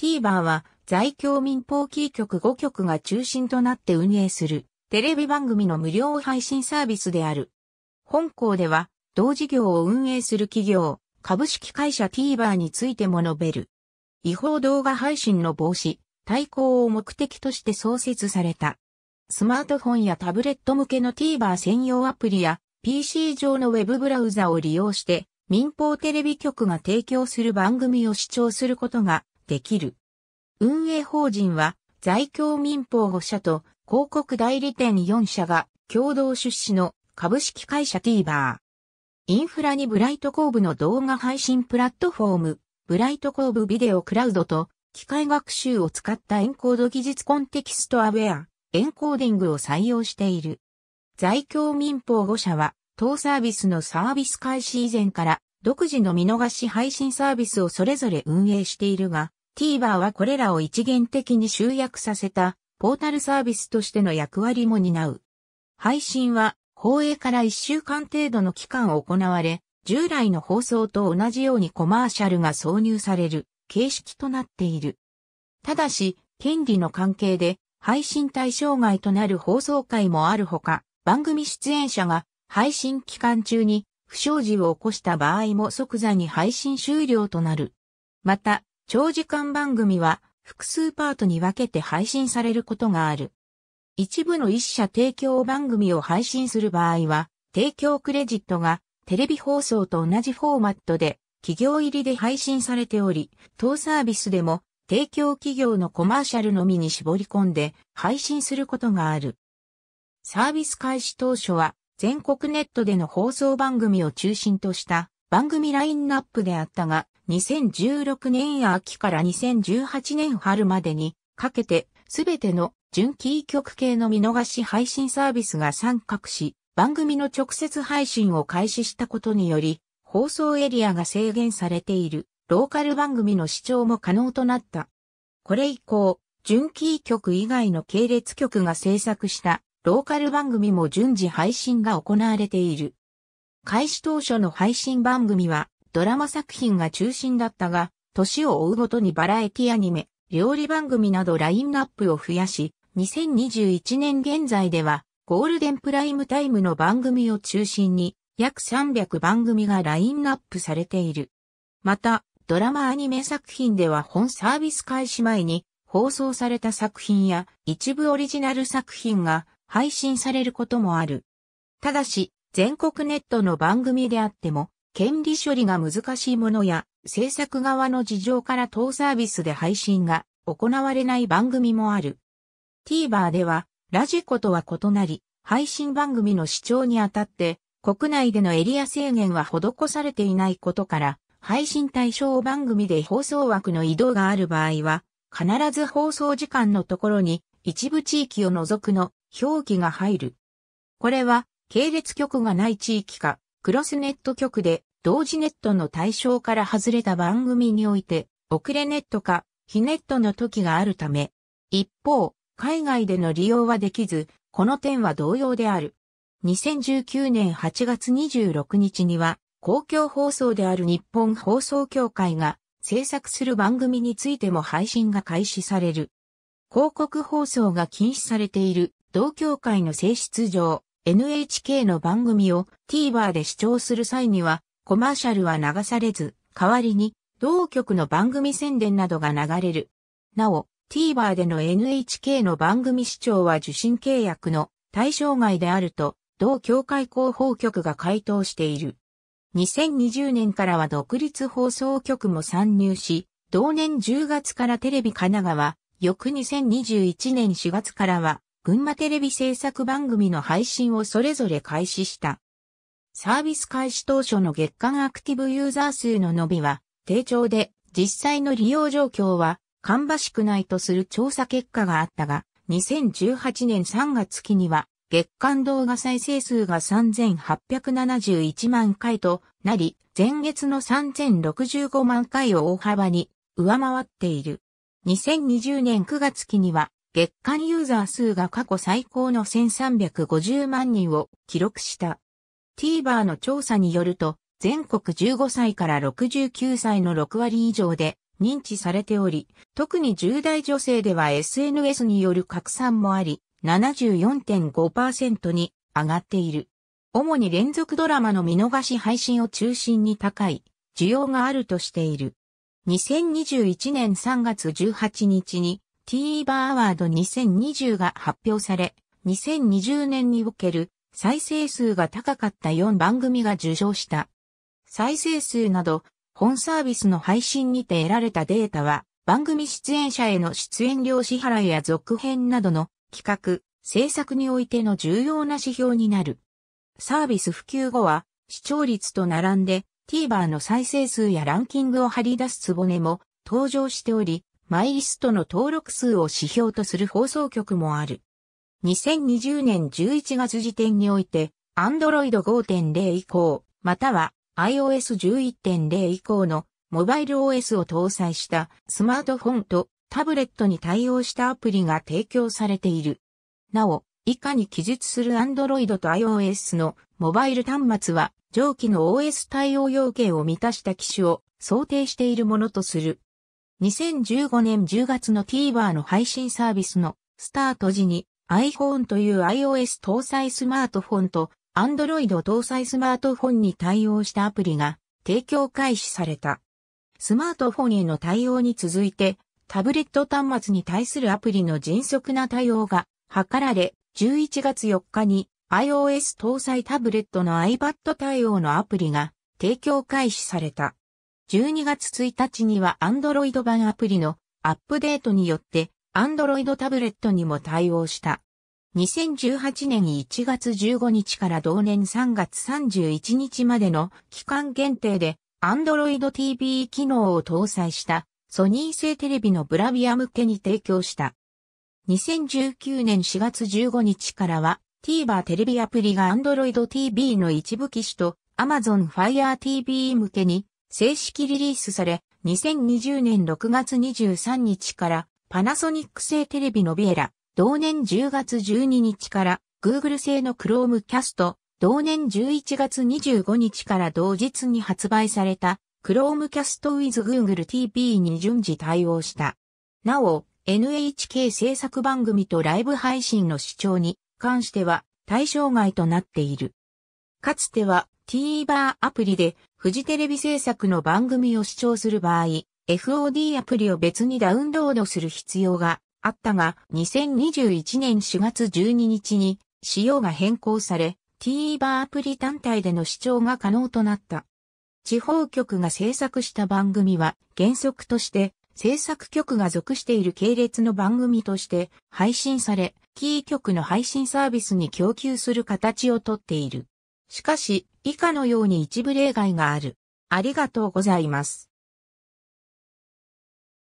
TVer は在京民放キー局5局が中心となって運営するテレビ番組の無料配信サービスである。本校では同事業を運営する企業、株式会社 TVer についても述べる。違法動画配信の防止、対抗を目的として創設された。スマートフォンやタブレット向けの TVer 専用アプリや PC 上のウェブブラウザを利用して民放テレビ局が提供する番組を視聴することができる。運営法人は、在京民法5社と広告代理店4社が共同出資の株式会社 TVer。インフラにブライトコーブの動画配信プラットフォーム、ブライトコーブビデオクラウドと機械学習を使ったエンコード技術コンテキストアウェア、エンコーディングを採用している。在京民法5社は、当サービスのサービス開始以前から、独自の見逃し配信サービスをそれぞれ運営しているが、TVer はこれらを一元的に集約させたポータルサービスとしての役割も担う。配信は放映から1週間程度の期間行われ、従来の放送と同じようにコマーシャルが挿入される形式となっている。ただし、権利の関係で配信対象外となる放送回もあるほか、番組出演者が配信期間中に不祥事を起こした場合も即座に配信終了となる。また、長時間番組は複数パートに分けて配信されることがある。一部の一社提供番組を配信する場合は、提供クレジットがテレビ放送と同じフォーマットで企業入りで配信されており、当サービスでも提供企業のコマーシャルのみに絞り込んで配信することがある。サービス開始当初は全国ネットでの放送番組を中心とした番組ラインナップであったが、2016年秋から2018年春までにかけてすべての純キー局系の見逃し配信サービスが参画し、番組の直接配信を開始したことにより、放送エリアが制限されているローカル番組の視聴も可能となった。これ以降、純キー局以外の系列局が制作したローカル番組も順次配信が行われている。開始当初の配信番組はドラマ作品が中心だったが、年を追うごとにバラエティアニメ、料理番組などラインナップを増やし、2021年現在では、ゴールデンプライムタイムの番組を中心に、約300番組がラインナップされている。また、ドラマアニメ作品では本サービス開始前に放送された作品や一部オリジナル作品が配信されることもある。ただし、全国ネットの番組であっても、権利処理が難しいものや、制作側の事情から当サービスで配信が行われない番組もある。TVer では、ラジコとは異なり、配信番組の視聴にあたって、国内でのエリア制限は施されていないことから、配信対象番組で放送枠の移動がある場合は、必ず放送時間のところに一部地域を除くの表記が入る。これは、系列局がない地域か、クロスネット局で同時ネットの対象から外れた番組において、遅れネットか、非ネットの時があるため、一方、海外での利用はできず、この点は同様である。2019年8月26日には、公共放送である日本放送協会が制作する番組についても配信が開始される。広告放送が禁止されている同協会の性質上、NHK の番組を TVer で視聴する際にはコマーシャルは流されず、代わりに同局の番組宣伝などが流れる。なお、TVer での NHK の番組視聴は受信契約の対象外であると、同協会広報局が回答している。2020年からは独立放送局も参入し、同年10月からテレビ神奈川、翌2021年4月からは、群馬テレビ制作番組の配信をそれぞれ開始した。サービス開始当初の月間アクティブユーザー数の伸びは低調で、実際の利用状況は芳しくないとする調査結果があったが、2018年3月期には月間動画再生数が3871万回となり、前月の3065万回を大幅に上回っている。2020年9月期には月間ユーザー数が過去最高の1350万人を記録した。TVer の調査によると、全国15歳から69歳の6割以上で認知されており、特に10代女性では SNS による拡散もあり、74.5%に上がっている。主に連続ドラマの見逃し配信を中心に高い需要があるとしている。2021年3月18日に TVer アワード2020が発表され、2020年における再生数が高かった4番組が受賞した。再生数など、本サービスの配信にて得られたデータは、番組出演者への出演料支払いや続編などの企画、制作においての重要な指標になる。サービス普及後は、視聴率と並んで、TVer の再生数やランキングを張り出すつぼねも登場しており、マイリストの登録数を指標とする放送局もある。2020年11月時点において、Android 5.0以降、または iOS 11.0以降のモバイル OS を搭載したスマートフォンとタブレットに対応したアプリが提供されている。なお、以下に記述する Android と iOS のモバイル端末は上記の OS 対応要件を満たした機種を想定しているものとする。2015年10月の TVer の配信サービスのスタート時に iPhone という iOS 搭載スマートフォンと Android 搭載スマートフォンに対応したアプリが提供開始された。スマートフォンへの対応に続いて、タブレット端末に対するアプリの迅速な対応が図られ、11月4日に iOS 搭載タブレットの iPad 対応のアプリが提供開始された。12月1日には Android 版アプリのアップデートによって Android タブレットにも対応した。2018年1月15日から同年3月31日までの期間限定で Android TV 機能を搭載したソニー製テレビのブラビア向けに提供した。2019年4月15日からは TVer テレビアプリが Android TV の一部機種と Amazon Fire TV 向けに正式リリースされ、2020年6月23日からパナソニック製テレビのビエラ、同年10月12日から Google 製の Chromecast、同年11月25日から同日に発売された Chromecast with Google TV に順次対応した。なお、NHK 制作番組とライブ配信の視聴に関しては対象外となっている。かつては TVer アプリでフジテレビ制作の番組を視聴する場合、FOD アプリを別にダウンロードする必要があったが、2021年4月12日に仕様が変更され、TVer アプリ単体での視聴が可能となった。地方局が制作した番組は原則として制作局が属している系列の番組として配信され、キー局の配信サービスに供給する形をとっている。しかし、以下のように一部例外がある。ありがとうございます。